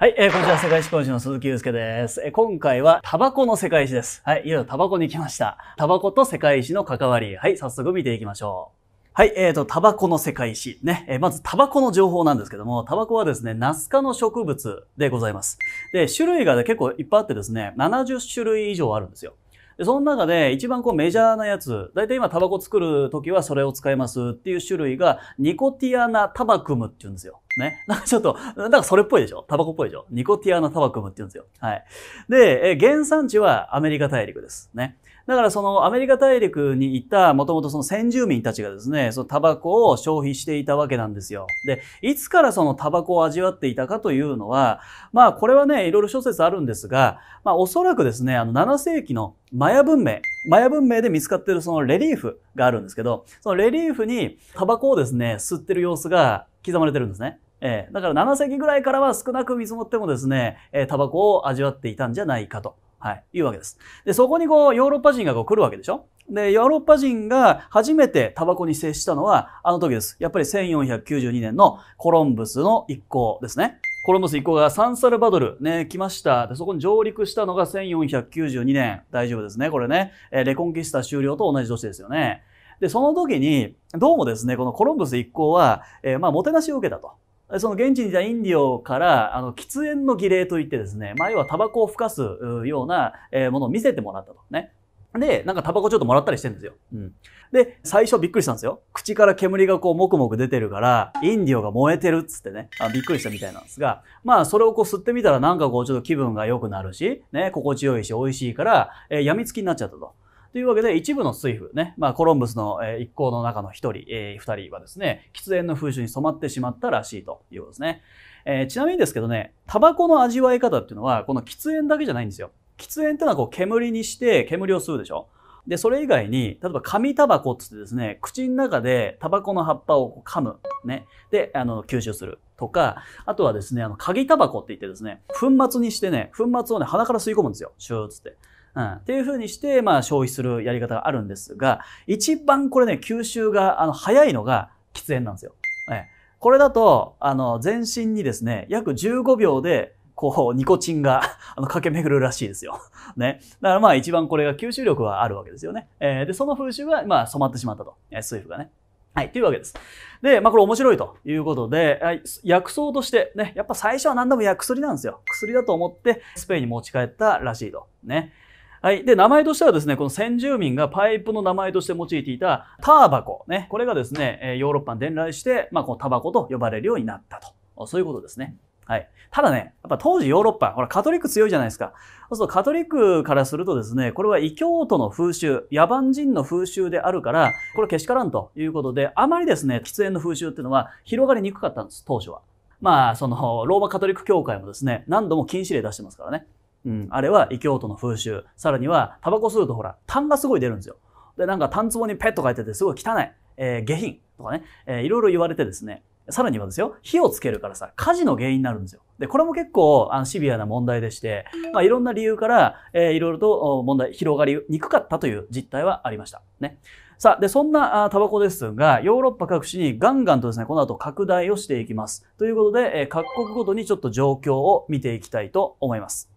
はい、えー、こちら世界史講師の鈴木祐介です。えー、今回はタバコの世界史です。はい、いよいよタバコに来ました。タバコと世界史の関わり。はい、早速見ていきましょう。はい、えーと、タバコの世界史。ね、えー、まずタバコの情報なんですけども、タバコはですね、ナス科の植物でございます。で、種類が、ね、結構いっぱいあってですね、70種類以上あるんですよ。で、その中で一番こうメジャーなやつ、だいたい今タバコ作る時はそれを使いますっていう種類がニコティアナタバクムっていうんですよ。ね。なんかちょっと、なんかそれっぽいでしょタバコっぽいでしょニコティアナタバコムって言うんですよ。はい。で、え原産地はアメリカ大陸です。ね。だからそのアメリカ大陸にいた、もともとその先住民たちがですね、そのタバコを消費していたわけなんですよ。で、いつからそのタバコを味わっていたかというのは、まあこれはね、いろいろ諸説あるんですが、まあおそらくですね、あの7世紀のマヤ文明、マヤ文明で見つかっているそのレリーフがあるんですけど、そのレリーフにタバコをですね、吸ってる様子が刻まれてるんですね。えー、だから7世紀ぐらいからは少なく見積もってもですね、えー、タバコを味わっていたんじゃないかと、はい、いうわけです。で、そこにこう、ヨーロッパ人がこう来るわけでしょで、ヨーロッパ人が初めてタバコに接したのは、あの時です。やっぱり1492年のコロンブスの一行ですね。コロンブス一行がサンサルバドルね、来ました。で、そこに上陸したのが1492年。大丈夫ですね、これね。えレコンキスタ終了と同じ年ですよね。で、その時に、どうもですね、このコロンブス一行は、えー、まあ、もてなしを受けたと。その現地にいたインディオから、あの、喫煙の儀礼といってですね、まあ、要はタバコを吹かすようなものを見せてもらったと。ね。で、なんかタバコちょっともらったりしてるんですよ。うん。で、最初びっくりしたんですよ。口から煙がこう、もくもく出てるから、インディオが燃えてるっつってね、あびっくりしたみたいなんですが、まあ、それをこう吸ってみたらなんかこう、ちょっと気分が良くなるし、ね、心地よいし、美味しいから、えー、病みつきになっちゃったと。というわけで、一部の水夫ね、まあ、コロンブスの一行の中の一人、えー、二人はですね、喫煙の風習に染まってしまったらしいということですね。えー、ちなみにですけどね、タバコの味わい方っていうのは、この喫煙だけじゃないんですよ。喫煙ってのはこう煙にして煙を吸うでしょで、それ以外に、例えば紙タバコっ言ってですね、口の中でタバコの葉っぱを噛む。ね。で、あの、吸収する。とか、あとはですね、あの、鍵タバコって言ってですね、粉末にしてね、粉末をね、鼻から吸い込むんですよ。シューつって。うん、っていうふうにして、まあ、消費するやり方があるんですが、一番これね、吸収が、あの、早いのが喫煙なんですよ。えこれだと、あの、全身にですね、約15秒で、こう、ニコチンが あの、駆け巡るらしいですよ。ね。だからまあ、一番これが吸収力はあるわけですよね。えー、で、その風習が、まあ、染まってしまったと。えー、イフがね。はい、というわけです。で、まあこれ面白いということで、薬草としてね、やっぱ最初は何でも薬薬なんですよ。薬だと思ってスペインに持ち帰ったらしいと。ね。はい。で、名前としてはですね、この先住民がパイプの名前として用いていたターバコ。ね。これがですね、ヨーロッパに伝来して、まあ、このタバコと呼ばれるようになったと。そういうことですね。はい。ただね、やっぱ当時ヨーロッパ、ほら、カトリック強いじゃないですか。そうするとカトリックからするとですね、これは異教徒の風習、野蛮人の風習であるから、これけしからんということで、あまりですね、喫煙の風習っていうのは広がりにくかったんです、当初は。まあ、その、ローマカトリック教会もですね、何度も禁止令出してますからね。うん、あれは異教徒の風習。さらには、タバコ吸うとほら、痰がすごい出るんですよ。で、なんか痰壺にペッと書いてて、すごい汚い。えー、下品とかね、えー、いろいろ言われてですね。さらにはですよ、火をつけるからさ、火事の原因になるんですよ。で、これも結構あのシビアな問題でして、まあ、いろんな理由から、えー、いろいろと問題、広がりにくかったという実態はありました。ね。さあ、で、そんなタバコですが、ヨーロッパ各地にガンガンとですね、この後拡大をしていきます。ということで、えー、各国ごとにちょっと状況を見ていきたいと思います。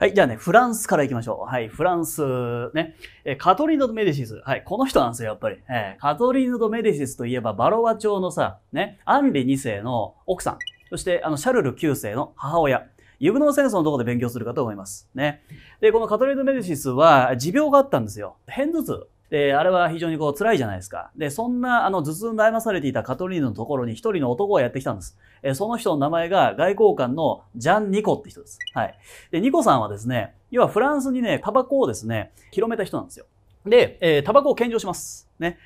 はい、じゃあね、フランスから行きましょう。はい、フランス、ね。えカトリーヌ・ド・メディシス。はい、この人なんですよ、やっぱり。えー、カトリーヌ・ド・メディシスといえば、バロワ朝のさ、ね、アンリ2世の奥さん。そして、あの、シャルル9世の母親。ユグノー戦争のとこで勉強するかと思います。ね。で、このカトリーヌ・メディシスは、持病があったんですよ。偏頭痛。で、あれは非常にこう辛いじゃないですか。で、そんなあの頭痛に悩まされていたカトリーヌのところに一人の男がやってきたんです。えその人の名前が外交官のジャン・ニコって人です。はい。で、ニコさんはですね、要はフランスにね、タバコをですね、広めた人なんですよ。で、えー、タバコを献上します。ね。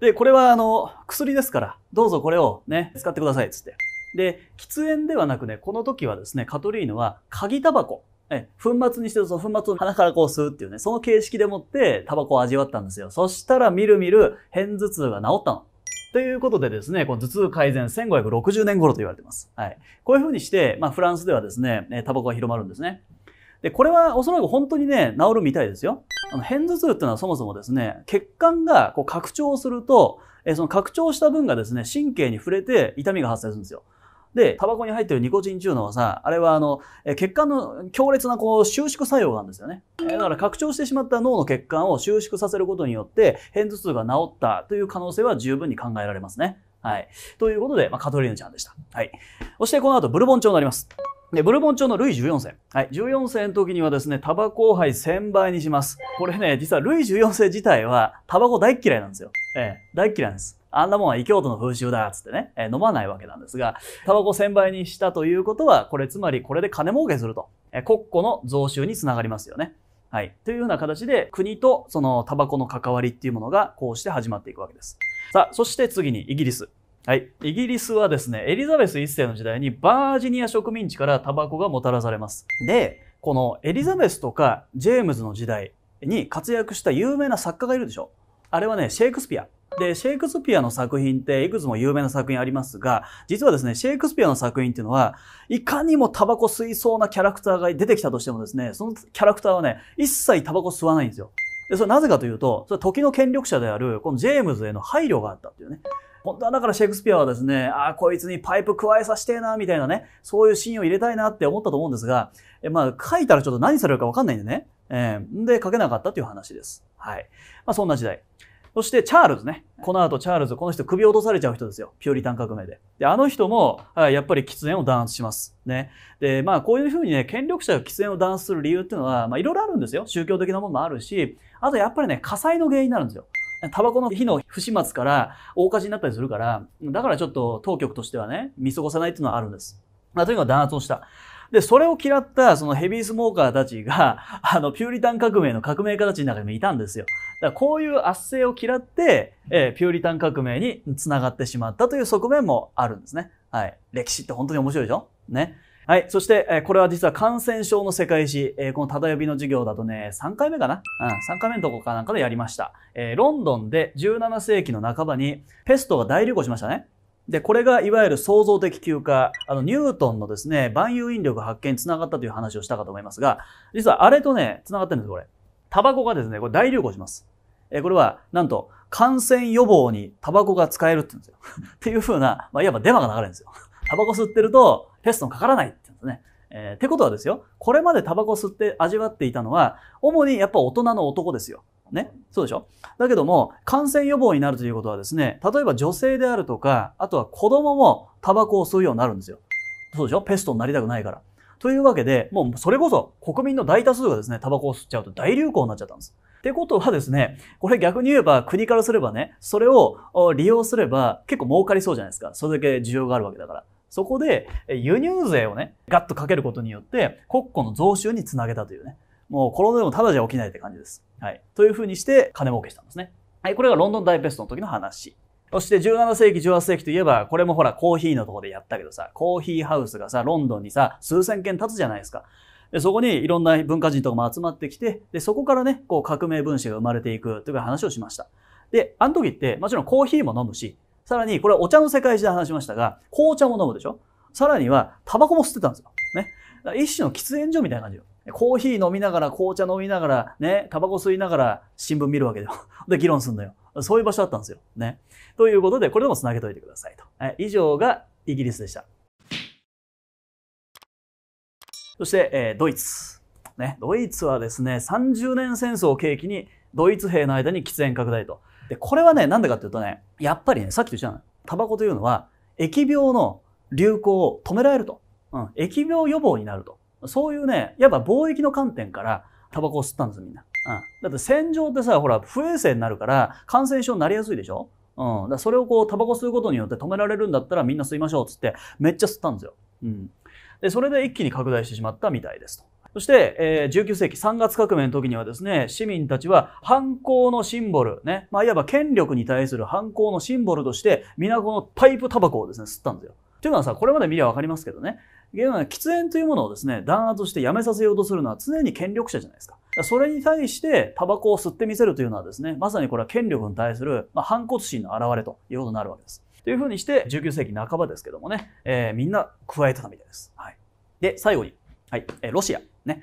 で、これはあの、薬ですから、どうぞこれをね、使ってください、つって。で、喫煙ではなくね、この時はですね、カトリーヌは鍵タバコえ、粉末にしてると、粉末を鼻からこう吸うっていうね、その形式でもって、タバコを味わったんですよ。そしたら、みるみる、片頭痛が治ったの。ということでですね、この頭痛改善1560年頃と言われています。はい。こういうふうにして、まあ、フランスではですね、タバコが広まるんですね。で、これはおそらく本当にね、治るみたいですよ。あの、片頭痛っていうのはそもそもですね、血管がこう拡張すると、その拡張した分がですね、神経に触れて痛みが発生するんですよ。で、タバコに入ってるニコチン中のはさ、あれはあの、血管の強烈なこう収縮作用があるんですよね。だから拡張してしまった脳の血管を収縮させることによって、片頭痛が治ったという可能性は十分に考えられますね。はい。ということで、まあ、カトリーヌちゃんでした。はい。そしてこの後、ブルボン調になります。で、ブルボン朝のルイ14世。はい。14世の時にはですね、タバコを杯1000倍にします。これね、実はルイ14世自体は、タバコ大嫌いなんですよ。ええ、大嫌いなんです。あんなもんは異教徒の風習だ、つってね、え飲まないわけなんですが、タバコ1000倍にしたということは、これつまりこれで金儲けすると、え国庫の増収につながりますよね。はい。というような形で、国とそのタバコの関わりっていうものが、こうして始まっていくわけです。さあ、そして次にイギリス。はい、イギリスはですねエリザベス1世の時代にバージニア植民地からタバコがもたらされますでこのエリザベスとかジェームズの時代に活躍した有名な作家がいるでしょあれはねシェイクスピアでシェイクスピアの作品っていくつも有名な作品ありますが実はですねシェイクスピアの作品っていうのはいかにもタバコ吸いそうなキャラクターが出てきたとしてもですねそのキャラクターはね一切タバコ吸わないんですよでそれなぜかというとそれ時の権力者であるこのジェームズへの配慮があったっていうね本当はだからシェイクスピアはですね、ああ、こいつにパイプ加えさせてえな、みたいなね、そういうシーンを入れたいなって思ったと思うんですが、えまあ、書いたらちょっと何されるかわかんないんでね。えー、で、書けなかったという話です。はい。まあ、そんな時代。そして、チャールズね。この後、チャールズ、この人首を落とされちゃう人ですよ。ピューリタン革命で。で、あの人も、はい、やっぱり喫煙を弾圧します。ね。で、まあ、こういうふうにね、権力者が喫煙を弾圧する理由っていうのは、まあ、いろいろあるんですよ。宗教的なものもあるし、あと、やっぱりね、火災の原因になるんですよ。タバコの火の不始末から大火事になったりするから、だからちょっと当局としてはね、見過ごさないっていうのはあるんです。まあ、とにかく弾圧をした。で、それを嫌ったそのヘビースモーカーたちが、あの、ピューリタン革命の革命家たちの中にもいたんですよ。だからこういう圧政を嫌って、えー、ピューリタン革命につながってしまったという側面もあるんですね。はい。歴史って本当に面白いでしょね。はい。そして、えー、これは実は感染症の世界史、えー、このただ呼びの授業だとね、3回目かなうん、3回目のとこかなんかでやりました。えー、ロンドンで17世紀の半ばにペストが大流行しましたね。で、これがいわゆる創造的休暇、あの、ニュートンのですね、万有引力発見につながったという話をしたかと思いますが、実はあれとね、つながってるんです、これ。タバコがですね、これ大流行します。えこれは、なんと、感染予防にタバコが使えるって言うんですよ。っていう風な、まあ、いわばデマが流れるんですよ。タバコ吸ってるとペストのかからないって言うんですね。えー、ってことはですよ、これまでタバコ吸って味わっていたのは、主にやっぱ大人の男ですよ。ね。そうでしょだけども、感染予防になるということはですね、例えば女性であるとか、あとは子供もタバコを吸うようになるんですよ。そうでしょペストになりたくないから。というわけで、もうそれこそ国民の大多数がですね、タバコを吸っちゃうと大流行になっちゃったんです。ってことはですね、これ逆に言えば国からすればね、それを利用すれば結構儲かりそうじゃないですか。それだけ需要があるわけだから。そこで輸入税をね、ガッとかけることによって、国庫の増収につなげたというね。もうコロナでもただじゃ起きないって感じです。はい。というふうにして金儲けしたんですね。はい。これがロンドン大ペストの時の話。そして17世紀、18世紀といえば、これもほら、コーヒーのとこでやったけどさ、コーヒーハウスがさ、ロンドンにさ、数千件立つじゃないですか。で、そこにいろんな文化人とかも集まってきて、で、そこからね、こう、革命分子が生まれていくという話をしました。で、あの時って、もちろんコーヒーも飲むし、さらに、これはお茶の世界史で話しましたが、紅茶も飲むでしょさらには、タバコも吸ってたんですよ。ね。一種の喫煙所みたいな感じよ。コーヒー飲みながら、紅茶飲みながら、ね、タバコ吸いながら、新聞見るわけで、よ。で、議論すんのよ。そういう場所だったんですよ。ね。ということで、これでも繋げといてくださいと。え以上がイギリスでした。そして、えー、ドイツ。ね、ドイツはですね、30年戦争を契機に、ドイツ兵の間に喫煙拡大と。で、これはね、なんでかっていうとね、やっぱりね、さっきと一緒なの。タバコというのは、疫病の流行を止められると。うん、疫病予防になると。そういうね、やっぱ貿易の観点から、タバコを吸ったんですみんな。うん。だって戦場ってさ、ほら、不衛生になるから、感染症になりやすいでしょうん。だそれをこう、タバコ吸うことによって止められるんだったらみんな吸いましょうっつって、めっちゃ吸ったんですよ。うん。で、それで一気に拡大してしまったみたいですと。そして、えー、19世紀三月革命の時にはですね、市民たちは反抗のシンボル、ね、まあ、いわば権力に対する反抗のシンボルとして、皆このパイプタバコをですね、吸ったんですよ。というのはさ、これまで見りゃわかりますけどね、現は喫煙というものをですね、弾圧してやめさせようとするのは常に権力者じゃないですか。それに対して、タバコを吸ってみせるというのはですね、まさにこれは権力に対する、まあ、反骨心の表れということになるわけです。というふうにして、19世紀半ばですけどもね、えー、みんな加えてたみたいです。はい。で、最後に、はい、えー、ロシア。ね。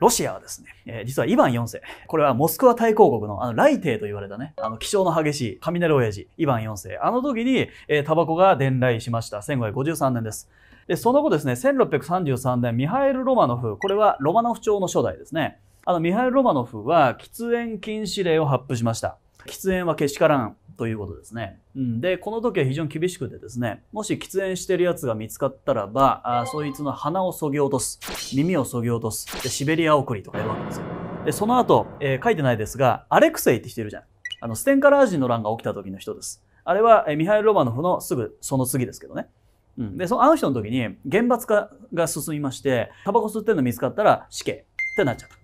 ロシアはですね、えー、実はイヴァン4世。これはモスクワ大公国の、あの、テイと言われたね、あの、気象の激しい雷親父、イヴァン4世。あの時に、えー、タバコが伝来しました。1553年です。で、その後ですね、1633年、ミハエル・ロマノフ。これはロマノフ朝の初代ですね。あの、ミハエル・ロマノフは、喫煙禁止令を発布しました。喫煙はけしからんということですね。うん、で、この時は非常に厳しくてですね、もし喫煙してるやつが見つかったらば、あそいつの鼻をそぎ落とす、耳をそぎ落とす、でシベリア送りとかやるわけですよ。で、その後、えー、書いてないですが、アレクセイって人いるじゃん。あの、ステンカラー人の乱が起きた時の人です。あれは、えー、ミハイル・ロマノフのすぐその次ですけどね。うん、で、そのあの人の時に、厳罰化が進みまして、タバコ吸ってんの見つかったら死刑ってなっちゃった。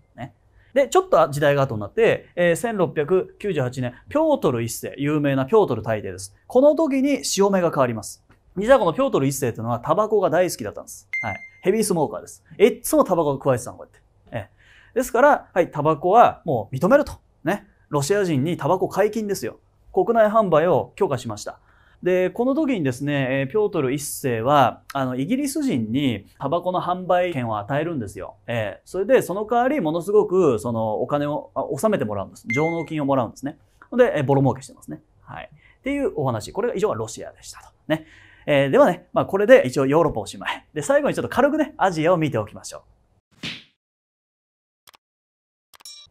で、ちょっと時代が後になって、えー、1698年、ピョートル一世、有名なピョートル大帝です。この時に潮目が変わります。実はこのピョートル一世というのはタバコが大好きだったんです。はい。ヘビースモーカーです。いっつもタバコを加えてたの、こうやって。ええ。ですから、はい、タバコはもう認めると。ね。ロシア人にタバコ解禁ですよ。国内販売を許可しました。で、この時にですね、ピョートル一世は、あの、イギリス人にタバコの販売権を与えるんですよ。えー、それで、その代わり、ものすごく、その、お金を納めてもらうんです。上納金をもらうんですね。で、えボロ儲けしてますね。はい。っていうお話。これが以上はロシアでしたと。ね。えー、ではね、まあ、これで一応ヨーロッパおしまい。で、最後にちょっと軽くね、アジアを見ておきましょう。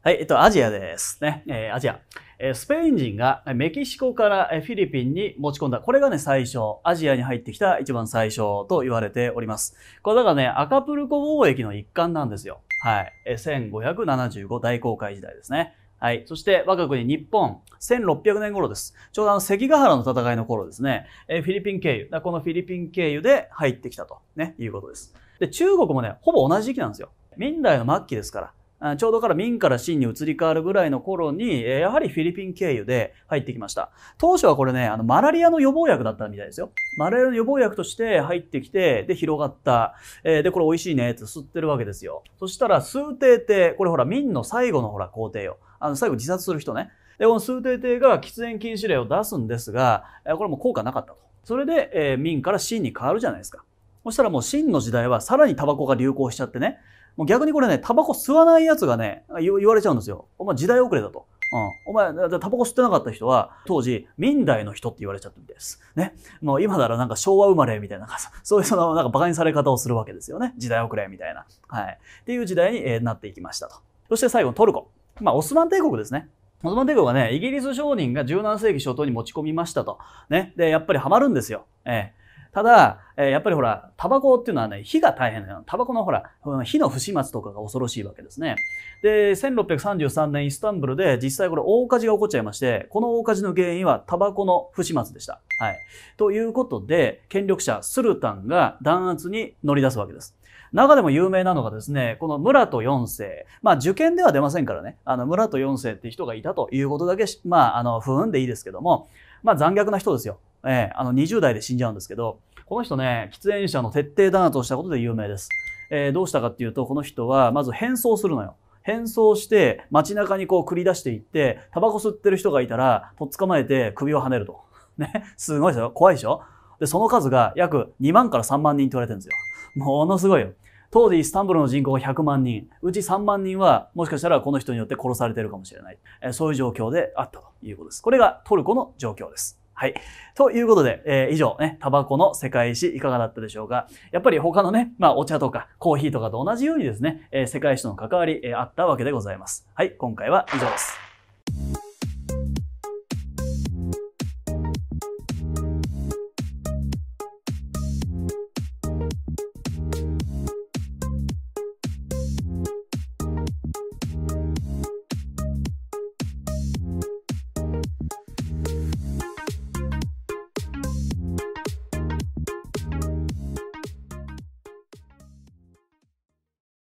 はい、えっと、アジアですね。えー、アジア。えー、スペイン人がメキシコからフィリピンに持ち込んだ。これがね、最初。アジアに入ってきた一番最初と言われております。これだからね、アカプルコ貿易の一環なんですよ。はい。え1575大航海時代ですね。はい。そして、我が国日本、1600年頃です。ちょうどあの、関ヶ原の戦いの頃ですね。えフィリピン経由。このフィリピン経由で入ってきたと、ね、いうことです。で、中国もね、ほぼ同じ時期なんですよ。明代の末期ですから。ちょうどから民から真に移り変わるぐらいの頃に、やはりフィリピン経由で入ってきました。当初はこれね、あの、マラリアの予防薬だったみたいですよ。マラリアの予防薬として入ってきて、で、広がった。えー、で、これ美味しいね、って吸ってるわけですよ。そしたら、数帝帝、これほら、民の最後のほら、皇帝よ。あの、最後自殺する人ね。で、この数帝帝が喫煙禁止令を出すんですが、これも効果なかったと。それで、えー、から真に変わるじゃないですか。そしたらもう真の時代はさらにタバコが流行しちゃってね、もう逆にこれね、タバコ吸わないやつがね、言われちゃうんですよ。お前時代遅れだと。うん、お前、タバコ吸ってなかった人は、当時、明代の人って言われちゃったみたいです。ね。もう今ならなんか昭和生まれみたいな、そういうその、なんか馬鹿にされ方をするわけですよね。時代遅れみたいな。はい。っていう時代に、なっていきましたと。そして最後、トルコ。まあ、オスマン帝国ですね。オスマン帝国はね、イギリス商人が17世紀初頭に持ち込みましたと。ね。で、やっぱりハマるんですよ。ええ。ただ、えー、やっぱりほら、タバコっていうのはね、火が大変だよ。タバコのほら、火の不始末とかが恐ろしいわけですね。で、1633年イスタンブルで実際これ大火事が起こっちゃいまして、この大火事の原因はタバコの不始末でした。はい。ということで、権力者スルタンが弾圧に乗り出すわけです。中でも有名なのがですね、この村と四世。まあ、受験では出ませんからね、あの、村と四世って人がいたということだけ、まあ、あの、不運でいいですけども、まあ、残虐な人ですよ。えー、あの20代で死んじゃうんですけど、この人ね、喫煙者の徹底弾圧をしたことで有名です。えー、どうしたかっていうと、この人はまず変装するのよ。変装して街中にこう繰り出していって、タバコ吸ってる人がいたら、とっ捕まえて首をはねると。ね。すごいですよ。怖いでしょで、その数が約2万から3万人って言われてるんですよ。ものすごいよ。当時イスタンブールの人口が100万人、うち3万人はもしかしたらこの人によって殺されてるかもしれない。えそういう状況であったということです。これがトルコの状況です。はい。ということで、えー、以上ね、タバコの世界史いかがだったでしょうか。やっぱり他のね、まあお茶とかコーヒーとかと同じようにですね、えー、世界史との関わり、えー、あったわけでございます。はい、今回は以上です。